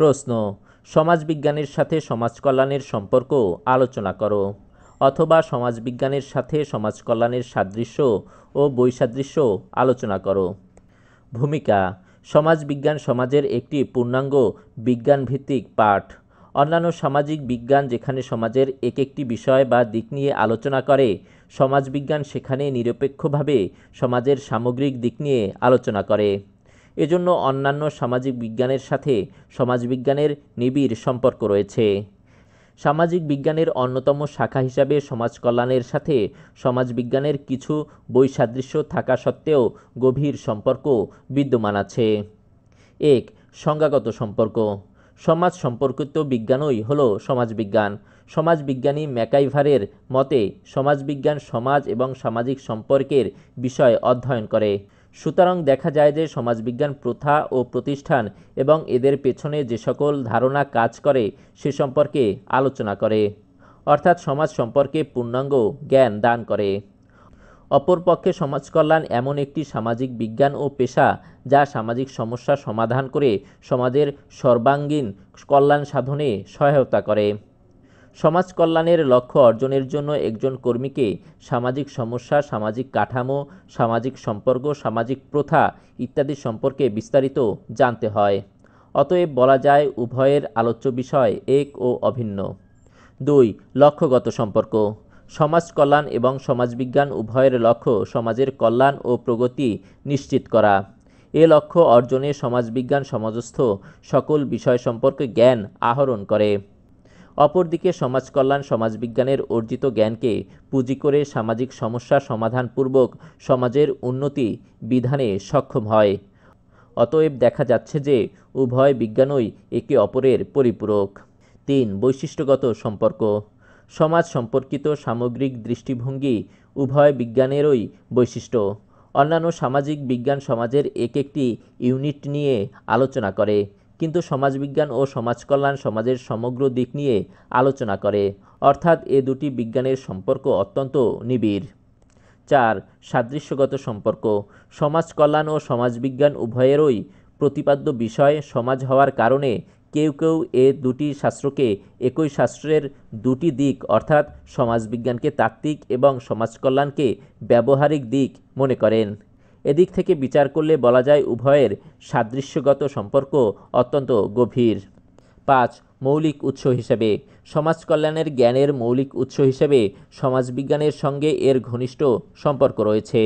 প্রশ্ন সমাজবিজ্ঞানের সাথে সমাজকল্যাণের সম্পর্ক আলোচনা করো অথবা সমাজবিজ্ঞানের সাথে সমাজকল্যাণের সাদৃশ্য ও বৈসাদৃশ্য আলোচনা করো ভূমিকা সমাজবিজ্ঞান সমাজের একটি পূর্ণাঙ্গ বিজ্ঞানভিত্তিক পাঠ অন্যান্য সামাজিক বিজ্ঞান যেখানে সমাজের এক একটি বিষয় বা দিক নিয়ে আলোচনা করে সমাজবিজ্ঞান সেখানে নিরপেক্ষভাবে সমাজের সামগ্রিক দিক নিয়ে আলোচনা করে এজন্য অন্যান্য সামাজিক বিজ্ঞানের সাথে সমাজবিজ্ঞানের নিবিড় সম্পর্ক রয়েছে সামাজিক বিজ্ঞানের অন্যতম শাখা হিসাবে সমাজকল্যাণের সাথে সমাজবিজ্ঞানের কিছু বৈসাদৃশ্য থাকা সত্ত্বেও গভীর সম্পর্ক বিদ্যমান আছে এক সংজ্ঞাগত সম্পর্ক সমাজ সম্পর্কিত বিজ্ঞানই হল সমাজবিজ্ঞান সমাজবিজ্ঞানী ম্যাকাইভারের মতে সমাজবিজ্ঞান সমাজ এবং সামাজিক সম্পর্কের বিষয় অধ্যয়ন করে সুতরাং দেখা যায় যে সমাজবিজ্ঞান প্রথা ও প্রতিষ্ঠান এবং এদের পেছনে যে সকল ধারণা কাজ করে সে সম্পর্কে আলোচনা করে অর্থাৎ সমাজ সম্পর্কে পূর্ণাঙ্গ জ্ঞান দান করে অপরপক্ষে সমাজকল্যাণ এমন একটি সামাজিক বিজ্ঞান ও পেশা যা সামাজিক সমস্যা সমাধান করে সমাজের সর্বাঙ্গীন কল্যাণ সাধনে সহায়তা করে সমাজ কল্যাণের লক্ষ্য অর্জনের জন্য একজন কর্মীকে সামাজিক সমস্যা সামাজিক কাঠামো সামাজিক সম্পর্ক সামাজিক প্রথা ইত্যাদি সম্পর্কে বিস্তারিত জানতে হয় অতএব বলা যায় উভয়ের আলোচ্য বিষয় এক ও অভিন্ন দুই লক্ষ্যগত সম্পর্ক সমাজ কল্যাণ এবং সমাজবিজ্ঞান উভয়ের লক্ষ্য সমাজের কল্যাণ ও প্রগতি নিশ্চিত করা এ লক্ষ্য অর্জনে সমাজবিজ্ঞান সমাজস্থ সকল বিষয় সম্পর্কে জ্ঞান আহরণ করে অপরদিকে সমাজ কল্যাণ সমাজবিজ্ঞানের অর্জিত জ্ঞানকে পুঁজি করে সামাজিক সমস্যা সমাধানপূর্বক সমাজের উন্নতি বিধানে সক্ষম হয় অতএব দেখা যাচ্ছে যে উভয় বিজ্ঞানই একে অপরের পরিপূরক তিন বৈশিষ্ট্যগত সম্পর্ক সমাজ সম্পর্কিত সামগ্রিক দৃষ্টিভঙ্গি উভয় বিজ্ঞানেরই বৈশিষ্ট্য অন্যান্য সামাজিক বিজ্ঞান সমাজের এক একটি ইউনিট নিয়ে আলোচনা করে কিন্তু সমাজবিজ্ঞান ও সমাজকল্যাণ সমাজের সমগ্র দিক নিয়ে আলোচনা করে অর্থাৎ এ দুটি বিজ্ঞানের সম্পর্ক অত্যন্ত নিবিড় চার সাদৃশ্যগত সম্পর্ক সমাজকল্যাণ ও সমাজবিজ্ঞান উভয়েরই প্রতিপাদ্য বিষয় সমাজ হওয়ার কারণে কেউ কেউ এ দুটি শাস্ত্রকে একই শাস্ত্রের দুটি দিক অর্থাৎ সমাজবিজ্ঞানকে তাত্ত্বিক এবং সমাজকল্যাণকে ব্যবহারিক দিক মনে করেন এদিক থেকে বিচার করলে বলা যায় উভয়ের সাদৃশ্যগত সম্পর্ক অত্যন্ত গভীর পাঁচ মৌলিক উৎস হিসেবে সমাজ কল্যাণের জ্ঞানের মৌলিক উৎস হিসেবে সমাজবিজ্ঞানের সঙ্গে এর ঘনিষ্ঠ সম্পর্ক রয়েছে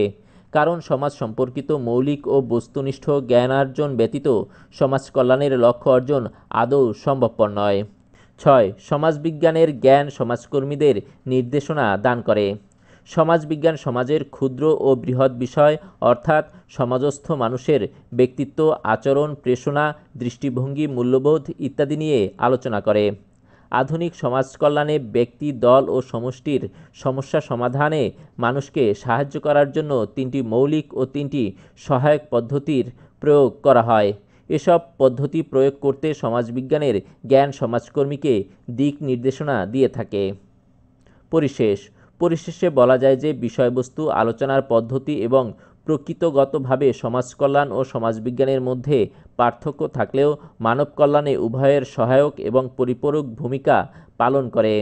কারণ সমাজ সম্পর্কিত মৌলিক ও বস্তুনিষ্ঠ জ্ঞানার্জন ব্যতীত সমাজ কল্যাণের লক্ষ্য অর্জন আদৌ সম্ভবপর নয় ছয় সমাজবিজ্ঞানের জ্ঞান সমাজকর্মীদের নির্দেশনা দান করে সমাজবিজ্ঞান সমাজের ক্ষুদ্র ও বৃহৎ বিষয় অর্থাৎ সমাজস্থ মানুষের ব্যক্তিত্ব আচরণ প্রেষণা দৃষ্টিভঙ্গি মূল্যবোধ ইত্যাদি নিয়ে আলোচনা করে আধুনিক সমাজ কল্যাণে ব্যক্তি দল ও সমষ্টির সমস্যা সমাধানে মানুষকে সাহায্য করার জন্য তিনটি মৌলিক ও তিনটি সহায়ক পদ্ধতির প্রয়োগ করা হয় এসব পদ্ধতি প্রয়োগ করতে সমাজবিজ্ঞানের জ্ঞান সমাজকর্মীকে দিক নির্দেশনা দিয়ে থাকে পরিশেষ পরিশেষে বলা যায় যে বিষয়বস্তু আলোচনার পদ্ধতি এবং প্রকৃতগতভাবে সমাজকল্যাণ ও সমাজবিজ্ঞানের মধ্যে পার্থক্য থাকলেও মানব কল্যাণে উভয়ের সহায়ক এবং পরিপূরক ভূমিকা পালন করে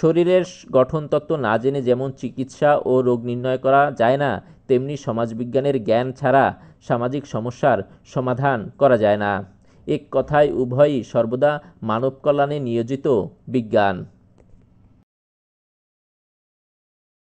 শরীরের গঠনতত্ত্ব না জেনে যেমন চিকিৎসা ও রোগ নির্ণয় করা যায় না তেমনি সমাজবিজ্ঞানের জ্ঞান ছাড়া সামাজিক সমস্যার সমাধান করা যায় না এক কথায় উভয়ই সর্বদা মানব কল্যাণে নিয়োজিত বিজ্ঞান